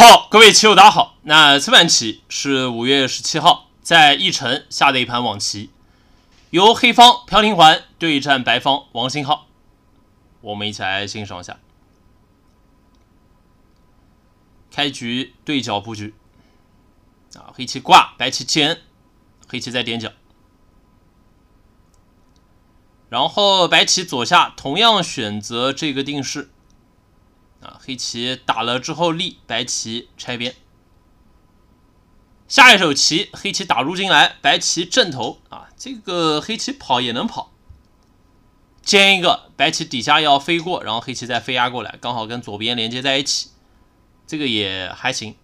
好，各位棋友，大家好。那这盘棋是五月十七号在弈城下的一盘网棋，由黑方朴廷桓对战白方王星浩，我们一起来欣赏一下。开局对角布局，啊，黑棋挂，白棋尖，黑棋在点角，然后白棋左下同样选择这个定式。啊，黑棋打了之后立，白棋拆边。下一手棋，黑棋打入进来，白棋正头啊。这个黑棋跑也能跑，尖一个，白棋底下要飞过，然后黑棋再飞压过来，刚好跟左边连接在一起，这个也还行。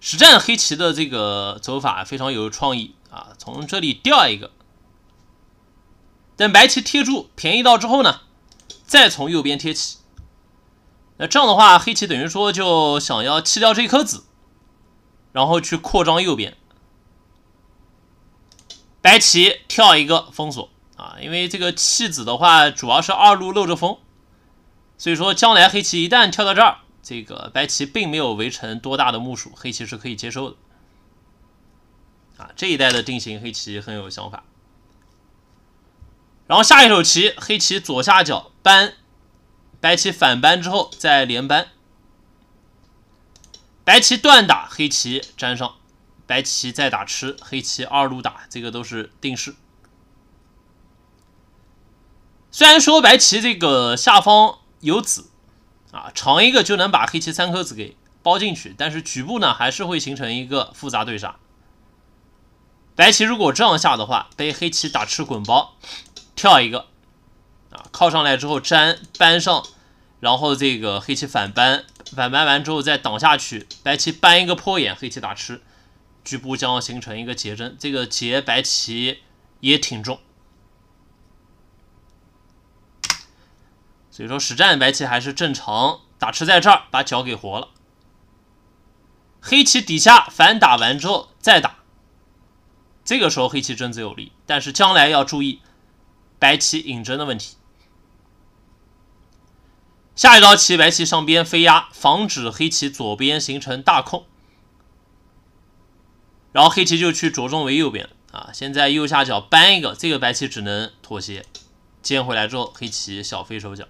实战黑棋的这个走法非常有创意啊，从这里掉一个，等白棋贴住便宜到之后呢？再从右边贴起，那这样的话，黑棋等于说就想要弃掉这一颗子，然后去扩张右边。白棋跳一个封锁啊，因为这个弃子的话，主要是二路漏着风，所以说将来黑棋一旦跳到这儿，这个白棋并没有围成多大的目数，黑棋是可以接受的。啊，这一代的定型黑棋很有想法。然后下一手棋，黑棋左下角。搬白棋反搬之后再连搬，白棋断打黑棋粘上，白棋再打吃黑棋二路打，这个都是定式。虽然说白棋这个下方有子，啊长一个就能把黑棋三颗子给包进去，但是局部呢还是会形成一个复杂对杀。白棋如果这样下的话，被黑棋打吃滚包，跳一个。靠上来之后粘搬上，然后这个黑棋反搬，反搬完之后再挡下去，白棋搬一个破眼，黑棋打吃，局部将形成一个结针，这个结白棋也挺重，所以说实战白棋还是正常打吃，在这儿把角给活了，黑棋底下反打完之后再打，这个时候黑棋真子有利，但是将来要注意白棋引针的问题。下一道棋，白棋上边飞压，防止黑棋左边形成大空，然后黑棋就去着重围右边啊。现在右下角搬一个，这个白棋只能妥协，尖回来之后，黑棋小飞守角。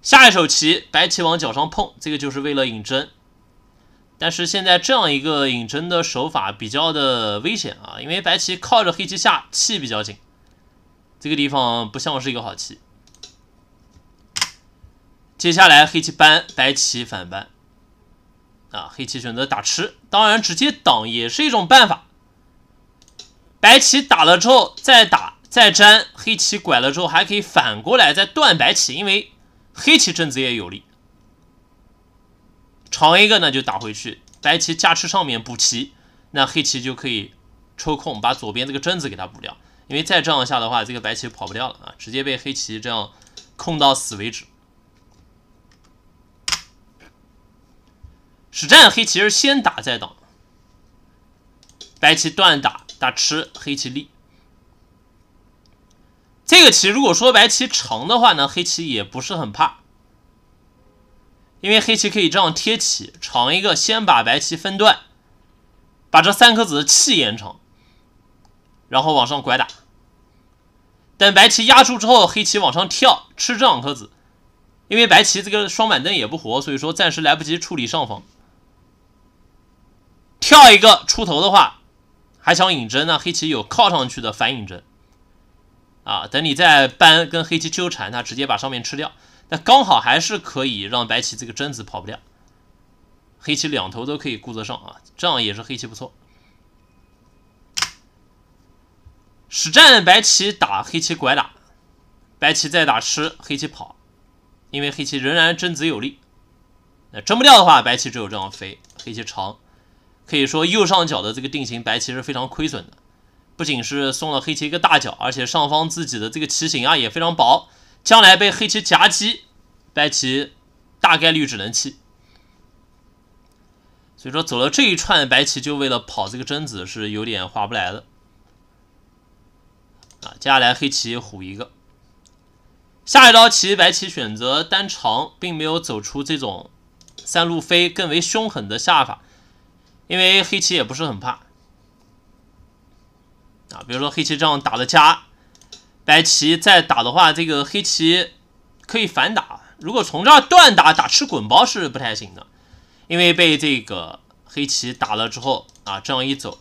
下一手棋，白棋往角上碰，这个就是为了引针，但是现在这样一个引针的手法比较的危险啊，因为白棋靠着黑棋下气比较紧，这个地方不像是一个好棋。接下来黑棋扳，白棋反扳。啊，黑棋选择打吃，当然直接挡也是一种办法。白棋打了之后再打再粘，黑棋拐了之后还可以反过来再断白棋，因为黑棋阵子也有力。长一个呢就打回去，白棋架吃上面补棋，那黑棋就可以抽空把左边这个阵子给它补掉。因为再这样下的话，这个白棋跑不掉了啊，直接被黑棋这样控到死为止。实战黑棋是先打再挡，白棋断打打吃黑棋力。这个棋如果说白棋长的话呢，黑棋也不是很怕，因为黑棋可以这样贴起长一个，先把白棋分段，把这三颗子的气延长，然后往上拐打。等白棋压住之后，黑棋往上跳吃这两颗子，因为白棋这个双板凳也不活，所以说暂时来不及处理上方。跳一个出头的话，还想引针呢？黑棋有靠上去的反引针啊！等你再搬跟黑棋纠缠，他直接把上面吃掉，那刚好还是可以让白棋这个真子跑不掉。黑棋两头都可以顾得上啊，这样也是黑棋不错。实战白棋打黑棋拐打，白棋再打吃，黑棋跑，因为黑棋仍然真子有力。那真不掉的话，白棋只有这样飞，黑棋长。可以说右上角的这个定型白棋是非常亏损的，不仅是送了黑棋一个大角，而且上方自己的这个棋形啊也非常薄，将来被黑棋夹击，白棋大概率只能弃。所以说走了这一串白棋就为了跑这个贞子是有点划不来的，啊，接下来黑棋虎一个，下一道棋白棋选择单长，并没有走出这种三路飞更为凶狠的下法。因为黑棋也不是很怕，啊，比如说黑棋这样打的加，白棋再打的话，这个黑棋可以反打。如果从这儿断打打吃滚包是不太行的，因为被这个黑棋打了之后啊，这样一走，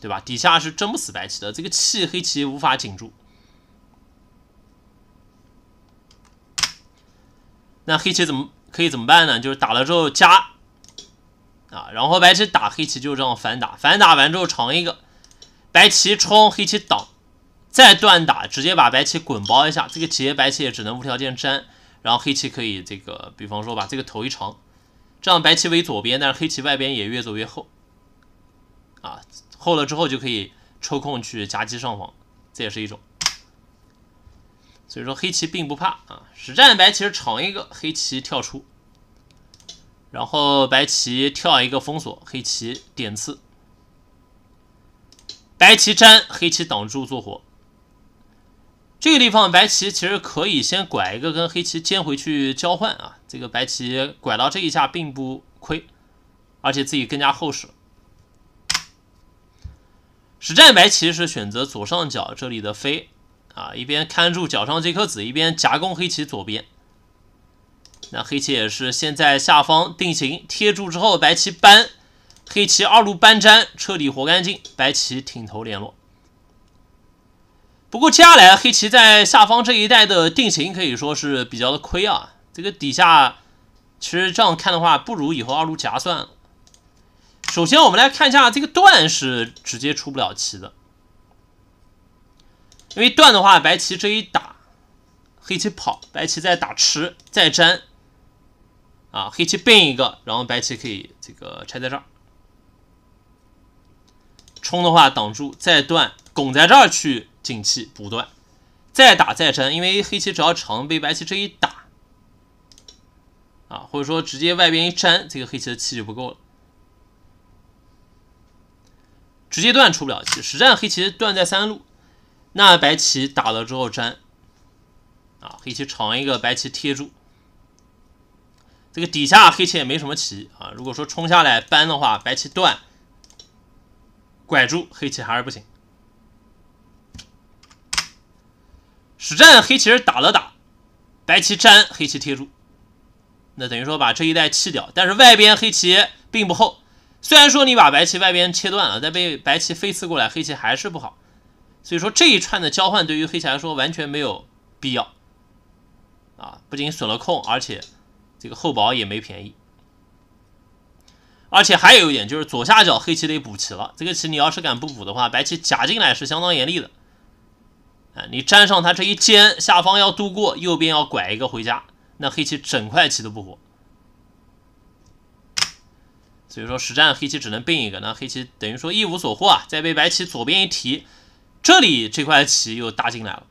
对吧？底下是争不死白棋的，这个气黑棋无法紧住。那黑棋怎么可以怎么办呢？就是打了之后加。啊，然后白棋打黑棋，就这样反打，反打完之后长一个，白棋冲，黑棋挡，再断打，直接把白棋滚包一下，这个劫白棋也只能无条件粘，然后黑棋可以这个，比方说把这个头一长，这样白棋围左边，但是黑棋外边也越走越厚，啊，厚了之后就可以抽空去夹击上方，这也是一种，所以说黑棋并不怕啊，实战白棋长一个，黑棋跳出。然后白棋跳一个封锁，黑棋点刺，白棋粘，黑棋挡住做活。这个地方白棋其实可以先拐一个跟黑棋尖回去交换啊，这个白棋拐到这一下并不亏，而且自己更加厚实。实战白棋是选择左上角这里的飞啊，一边看住脚上这颗子，一边夹攻黑棋左边。那黑棋也是先在下方定型贴住之后，白棋搬，黑棋二路搬粘，彻底活干净。白棋挺头联络。不过接下来黑棋在下方这一带的定型可以说是比较的亏啊。这个底下其实这样看的话，不如以后二路夹算了。首先我们来看一下这个断是直接出不了棋的，因为断的话，白棋这一打，黑棋跑，白棋再打吃再粘。啊，黑棋奔一个，然后白棋可以这个拆在这儿，冲的话挡住，再断拱在这儿去进气补断，再打再粘，因为黑棋只要长，被白棋这一打，啊，或者说直接外边一粘，这个黑棋的气就不够了，直接断出不了气。实战黑棋断在三路，那白棋打了之后粘，啊，黑棋长一个，白棋贴住。这个底下黑棋也没什么棋啊。如果说冲下来搬的话，白棋断，拐住黑棋还是不行。实战黑棋打了打，白棋粘，黑棋贴住，那等于说把这一带弃掉。但是外边黑棋并不厚，虽然说你把白棋外边切断了，但被白棋飞刺过来，黑棋还是不好。所以说这一串的交换对于黑棋来说完全没有必要啊！不仅损了空，而且。这个厚薄也没便宜，而且还有一点就是左下角黑棋得补齐了。这个棋你要是敢不补的话，白棋夹进来是相当严厉的。哎，你粘上它这一尖，下方要度过，右边要拐一个回家，那黑棋整块棋都不活。所以说实战黑棋只能并一个，那黑棋等于说一无所获啊。再被白棋左边一提，这里这块棋又搭进来了。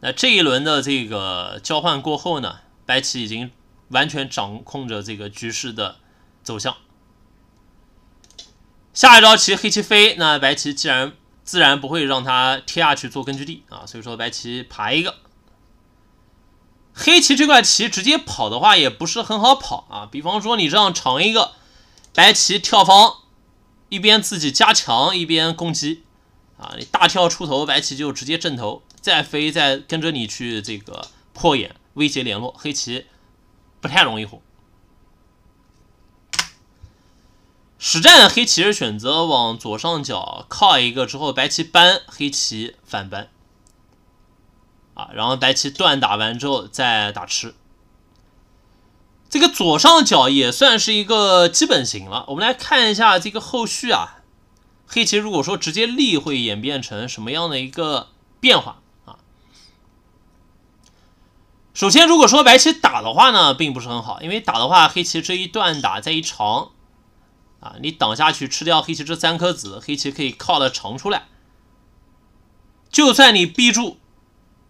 那这一轮的这个交换过后呢，白棋已经完全掌控着这个局势的走向。下一招棋，黑棋飞，那白棋既然自然不会让它贴下去做根据地啊，所以说白棋爬一个。黑棋这块棋直接跑的话也不是很好跑啊，比方说你这样长一个，白棋跳方，一边自己加强一边攻击，啊，你大跳出头，白棋就直接正头。再飞，再跟着你去这个破眼，威胁联络。黑棋不太容易活。实战黑棋是选择往左上角靠一个之后，白棋扳，黑棋反扳，啊，然后白棋断打完之后再打吃。这个左上角也算是一个基本型了。我们来看一下这个后续啊，黑棋如果说直接立，会演变成什么样的一个变化？首先，如果说白棋打的话呢，并不是很好，因为打的话，黑棋这一断打再一长，啊，你挡下去吃掉黑棋这三颗子，黑棋可以靠的长出来。就算你逼住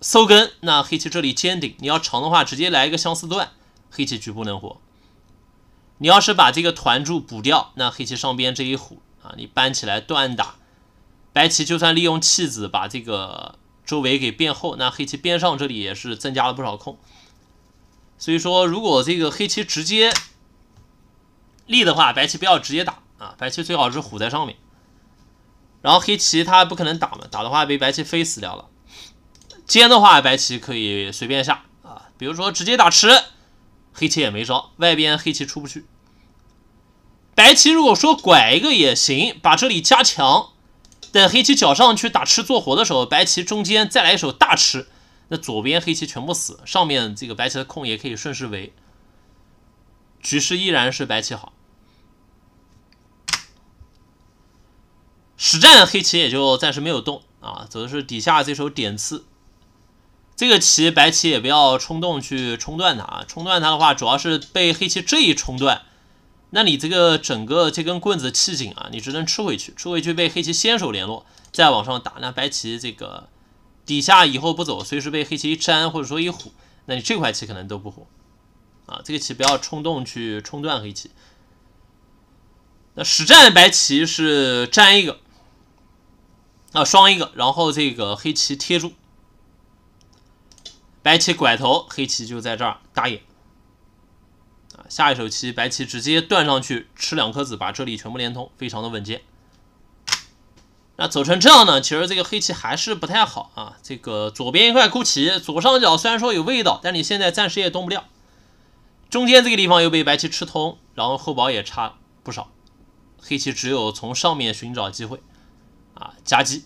搜根，那黑棋这里尖顶，你要长的话，直接来一个相思断，黑棋局部能活。你要是把这个团柱补掉，那黑棋上边这一虎啊，你搬起来断打，白棋就算利用弃子把这个。周围给变厚，那黑棋边上这里也是增加了不少空。所以说，如果这个黑棋直接立的话，白棋不要直接打啊，白棋最好是虎在上面。然后黑棋它不可能打嘛，打的话被白棋飞死掉了。尖的话，白棋可以随便下啊，比如说直接打吃，黑棋也没招，外边黑棋出不去。白棋如果说拐一个也行，把这里加强。等黑棋脚上去打吃做活的时候，白棋中间再来一手大吃，那左边黑棋全部死，上面这个白棋的空也可以顺势围，局势依然是白棋好。实战黑棋也就暂时没有动啊，走的是底下这手点刺，这个棋白棋也不要冲动去冲断它啊，冲断它的话，主要是被黑棋这一冲断。那你这个整个这根棍子气井啊，你只能吃回去，吃回去被黑棋先手联络，再往上打。那白棋这个底下以后不走，随时被黑棋一粘或者说一虎，那你这块棋可能都不活啊。这个棋不要冲动去冲断黑棋。那实战白棋是粘一个啊，双一个，然后这个黑棋贴住，白棋拐头，黑棋就在这儿打眼。下一手棋，白棋直接断上去，吃两颗子，把这里全部连通，非常的稳健。那走成这样呢？其实这个黑棋还是不太好啊。这个左边一块孤棋，左上角虽然说有味道，但你现在暂时也动不掉。中间这个地方又被白棋吃通，然后后保也差不少。黑棋只有从上面寻找机会，啊，夹击。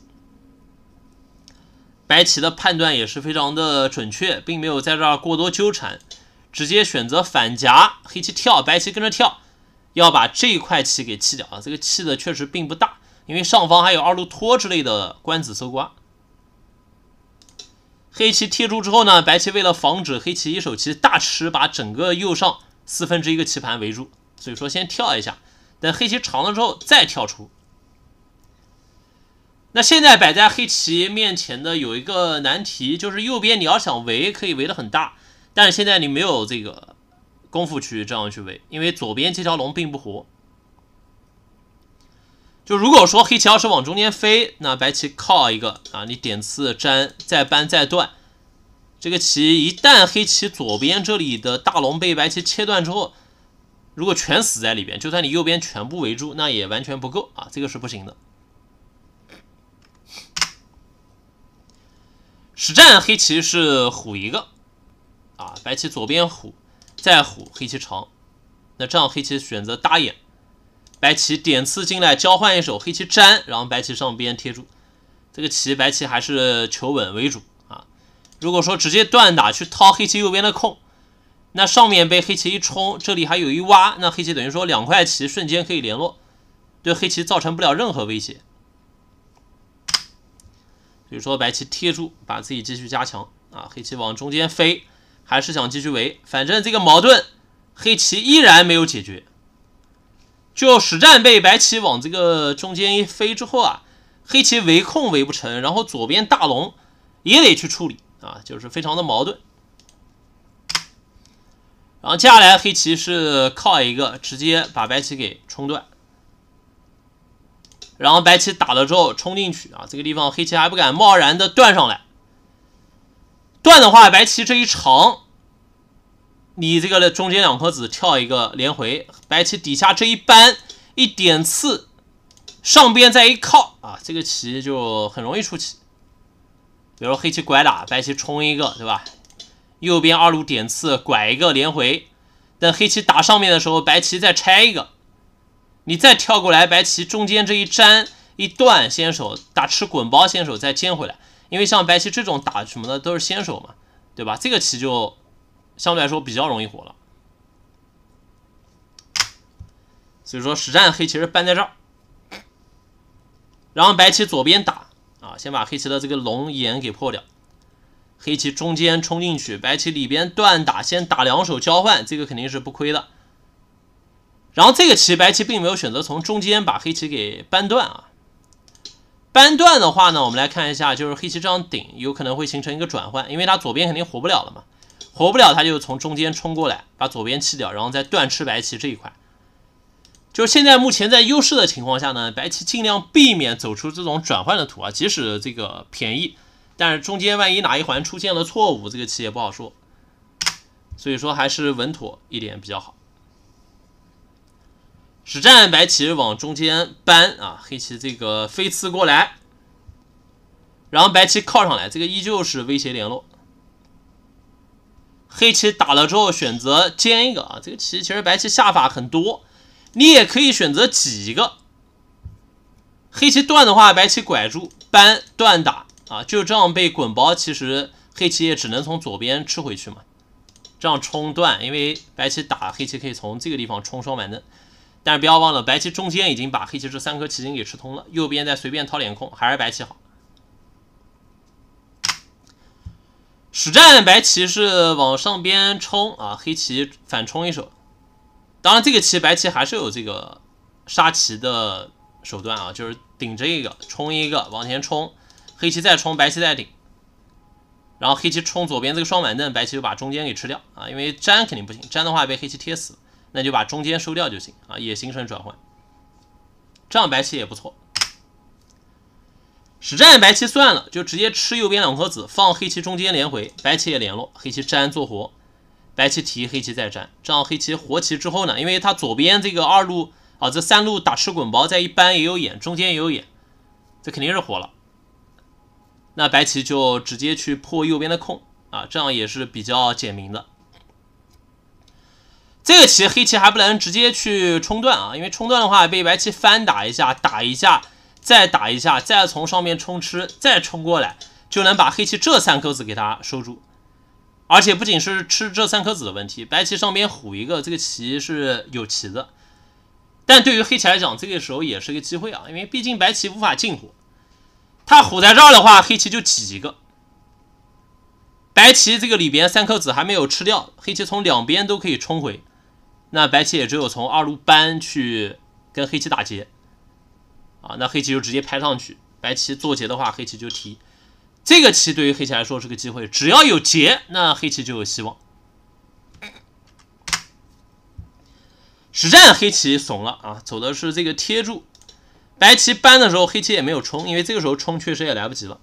白棋的判断也是非常的准确，并没有在这儿过多纠缠。直接选择反夹，黑棋跳，白棋跟着跳，要把这块棋给弃掉啊！这个弃的确实并不大，因为上方还有二路拖之类的官子搜刮。黑棋贴住之后呢，白棋为了防止黑棋一手棋大吃，把整个右上四分之一个棋盘围住，所以说先跳一下，等黑棋长了之后再跳出。那现在摆在黑棋面前的有一个难题，就是右边你要想围，可以围得很大。但是现在你没有这个功夫去这样去围，因为左边这条龙并不活。就如果说黑棋要是往中间飞，那白棋靠一个啊，你点刺粘，再搬再断，这个棋一旦黑棋左边这里的大龙被白棋切断之后，如果全死在里边，就算你右边全部围住，那也完全不够啊，这个是不行的。实战黑棋是虎一个。啊，白棋左边虎，再虎，黑棋长。那这样黑棋选择搭眼，白棋点刺进来交换一手，黑棋粘，然后白棋上边贴住。这个棋白棋还是求稳为主啊。如果说直接断打去掏黑棋右边的空，那上面被黑棋一冲，这里还有一挖，那黑棋等于说两块棋瞬间可以联络，对黑棋造成不了任何威胁。所以说白棋贴住，把自己继续加强啊。黑棋往中间飞。还是想继续围，反正这个矛盾，黑棋依然没有解决。就实战被白棋往这个中间一飞之后啊，黑棋围控围不成，然后左边大龙也得去处理啊，就是非常的矛盾。然后接下来黑棋是靠一个直接把白棋给冲断，然后白棋打了之后冲进去啊，这个地方黑棋还不敢贸然的断上来。断的话，白棋这一长，你这个中间两颗子跳一个连回，白棋底下这一扳一点刺，上边再一靠啊，这个棋就很容易出棋。比如黑棋拐打，白棋冲一个，对吧？右边二路点刺拐一个连回，等黑棋打上面的时候，白棋再拆一个，你再跳过来，白棋中间这一粘一断先手打吃滚包先手再接回来。因为像白棋这种打什么的都是先手嘛，对吧？这个棋就相对来说比较容易活了。所以说实战黑棋是搬在这儿，然后白棋左边打啊，先把黑棋的这个龙眼给破掉，黑棋中间冲进去，白棋里边断打，先打两手交换，这个肯定是不亏的。然后这个棋白棋并没有选择从中间把黑棋给扳断啊。扳断的话呢，我们来看一下，就是黑棋这样顶，有可能会形成一个转换，因为它左边肯定活不了了嘛，活不了，它就从中间冲过来，把左边弃掉，然后再断吃白棋这一块。就是现在目前在优势的情况下呢，白棋尽量避免走出这种转换的图啊，即使这个便宜，但是中间万一哪一环出现了错误，这个棋也不好说，所以说还是稳妥一点比较好。实战，白棋往中间搬啊，黑棋这个飞刺过来，然后白棋靠上来，这个依旧是威胁联络。黑棋打了之后，选择尖一个啊，这个棋其实白棋下法很多，你也可以选择挤一个。黑棋断的话，白棋拐住搬断打啊，就这样被滚包，其实黑棋也只能从左边吃回去嘛。这样冲断，因为白棋打黑棋可以从这个地方冲双板凳。但是不要忘了，白棋中间已经把黑棋这三颗棋筋给吃通了，右边再随便掏点空，还是白棋好。实战白棋是往上边冲啊，黑棋反冲一手。当然这个棋白棋还是有这个杀棋的手段啊，就是顶着一个冲一个往前冲，黑棋再冲，白棋再顶。然后黑棋冲左边这个双板凳，白棋就把中间给吃掉啊，因为粘肯定不行，粘的话被黑棋贴死。那就把中间收掉就行啊，也形成转换，这样白棋也不错。实战白棋算了，就直接吃右边两颗子，放黑棋中间连回，白棋也联络，黑棋粘做活，白棋提黑棋再粘，这样黑棋活棋之后呢，因为它左边这个二路啊，这三路打吃滚包，在一般也有眼，中间也有眼，这肯定是活了。那白棋就直接去破右边的空啊，这样也是比较简明的。这个棋黑棋还不能直接去冲断啊，因为冲断的话被白棋翻打一下，打一下，再打一下，再从上面冲吃，再冲过来就能把黑棋这三颗子给它收住。而且不仅是吃这三颗子的问题，白棋上边虎一个，这个棋是有棋子，但对于黑棋来讲，这个时候也是个机会啊，因为毕竟白棋无法进虎，他虎在这儿的话，黑棋就挤一个。白棋这个里边三颗子还没有吃掉，黑棋从两边都可以冲回。那白棋也只有从二路搬去跟黑棋打劫，啊，那黑棋就直接拍上去，白棋做劫的话，黑棋就提。这个棋对于黑棋来说是个机会，只要有劫，那黑棋就有希望。实战黑棋怂了啊，走的是这个贴住，白棋搬的时候黑棋也没有冲，因为这个时候冲确实也来不及了。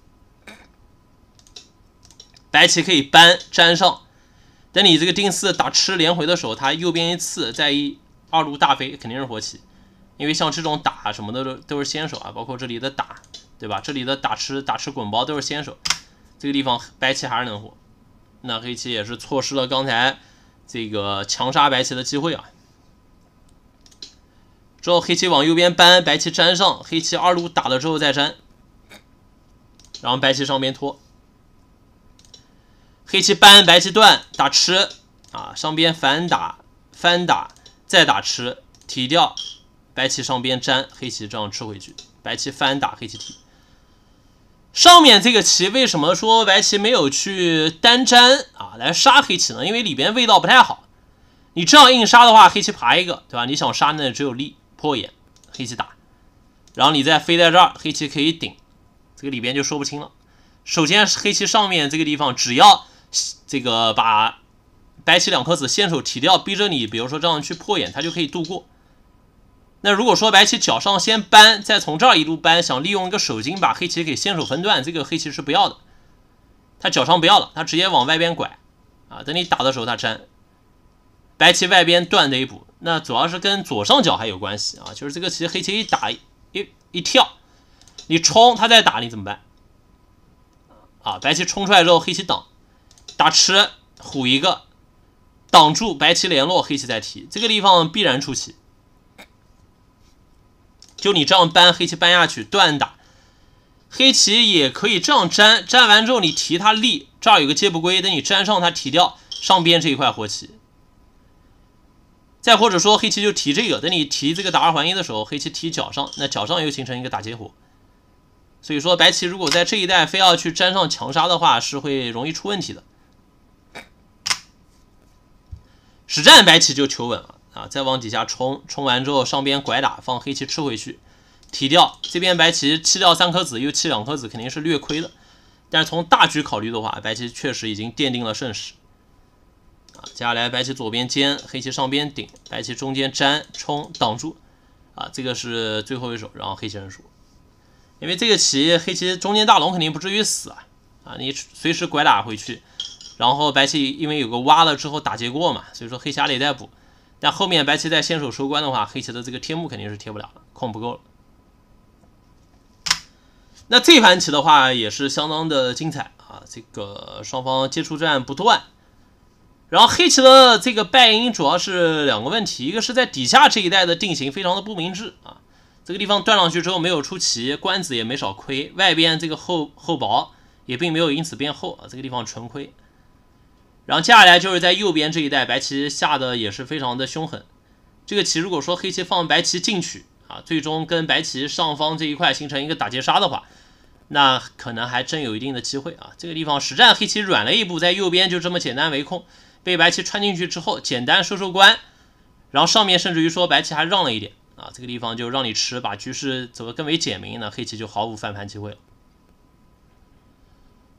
白棋可以搬粘上。等你这个定四打吃连回的时候，他右边一次再一二路大飞肯定是活起，因为像这种打什么的都都是先手啊，包括这里的打，对吧？这里的打吃打吃滚包都是先手，这个地方白棋还是能活，那黑棋也是错失了刚才这个强杀白棋的机会啊。之后黑棋往右边搬，白棋粘上，黑棋二路打了之后再粘，然后白棋上边拖。黑棋扳，白棋断，打吃，啊，上边反打，翻打，再打吃，提掉，白棋上边粘，黑棋这样吃回去，白棋翻打，黑棋提。上面这个棋为什么说白棋没有去单粘啊，来杀黑棋呢？因为里边味道不太好。你这样硬杀的话，黑棋爬一个，对吧？你想杀那只有立破眼，黑棋打，然后你再飞在这儿，黑棋可以顶，这个里边就说不清了。首先黑棋上面这个地方只要。这个把白棋两颗子先手提掉，逼着你，比如说这样去破眼，他就可以度过。那如果说白棋角上先搬，再从这儿一路搬，想利用一个手筋把黑棋给先手分段，这个黑棋是不要的。他脚上不要了，他直接往外边拐啊！等你打的时候，他粘白棋外边断这一步，那主要是跟左上角还有关系啊，就是这个棋，黑棋一打一一跳，你冲他再打你怎么办？啊，白棋冲出来之后，黑棋等。打吃虎一个，挡住白棋联络，黑棋再提，这个地方必然出棋。就你这样搬黑棋搬下去断打，黑棋也可以这样粘，粘完之后你提它立，这儿有个接不归，等你粘上它提掉上边这一块活棋。再或者说黑棋就提这个，等你提这个打二还一的时候，黑棋提脚上，那脚上又形成一个打劫活。所以说白棋如果在这一带非要去粘上强杀的话，是会容易出问题的。实战白棋就求稳了啊，再往底下冲，冲完之后上边拐打，放黑棋吃回去，提掉这边白棋，弃掉三颗子，又弃两颗子，肯定是略亏的。但是从大局考虑的话，白棋确实已经奠定了胜势啊。接下来白棋左边尖，黑棋上边顶，白棋中间粘冲挡住啊，这个是最后一手，然后黑棋认输，因为这个棋黑棋中间大龙肯定不至于死啊，啊，你随时拐打回去。然后白棋因为有个挖了之后打劫过嘛，所以说黑棋还得再补。但后面白棋在先手收官的话，黑棋的这个贴目肯定是贴不了了，空不够了。那这盘棋的话也是相当的精彩啊，这个双方接触战不断。然后黑棋的这个败因主要是两个问题，一个是在底下这一带的定型非常的不明智啊，这个地方断上去之后没有出棋，官子也没少亏。外边这个厚厚薄也并没有因此变厚啊，这个地方纯亏。然后接下来就是在右边这一带，白棋下的也是非常的凶狠。这个棋如果说黑棋放白棋进去啊，最终跟白棋上方这一块形成一个打劫杀的话，那可能还真有一定的机会啊。这个地方实战黑棋软了一步，在右边就这么简单围控，被白棋穿进去之后，简单收收官，然后上面甚至于说白棋还让了一点啊，这个地方就让你吃，把局势走得更为简明，那黑棋就毫无翻盘机会了。